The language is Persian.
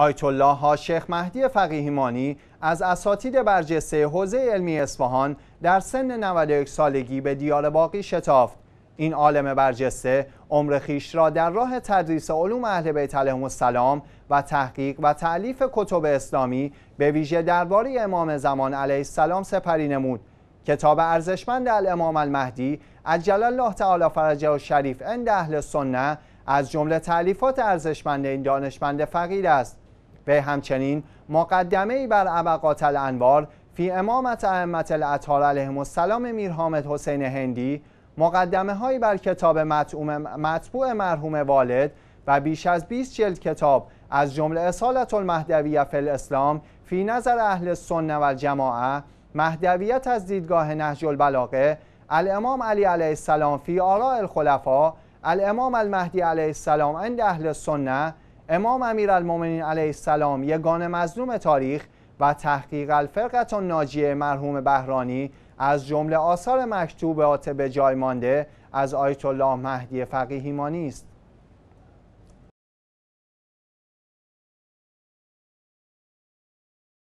آیت الله ها شیخ مهدی فقیهیمانی از اساتید برجسته حوزه علمی اصفهان در سن 91 سالگی به دیار باقی شتافت این عالم برجسته عمر خیش را در راه تدریس علوم اهل بیت علیهم السلام و تحقیق و تعلیف کتب اسلامی به ویژه درباره امام زمان علیه السلام سپری نمود کتاب ارزشمند الامام المهدی عجل الله تعالی فرجه و شریف اند اهل سنه از جمله تعلیفات ارزشمند این دانشمند فقیر است به همچنین مقدمه ای بر ابقات الانوار فی امامت احمد الاطهار علیهم السلام میر حامد حسین هندی مقدمه هایی بر کتاب مطبوع مرحوم والد و بیش از 20 جلد کتاب از جمله اصالت المهدویه فی الاسلام فی نظر اهل سنه و جماعه مهدویت از دیدگاه نهج البلاغه الامام علی علیه السلام فی آراء الخلفا الامام المهدی علیه السلام عند اهل سنه امام امیرالمومنین علیه السلام یگان مظلوم تاریخ و تحقیق الفرقت و ناجیه مرحوم بهرانی از جمله آثار مکتوبات به جای مانده از آیت الله مهدی فقیهیمانی است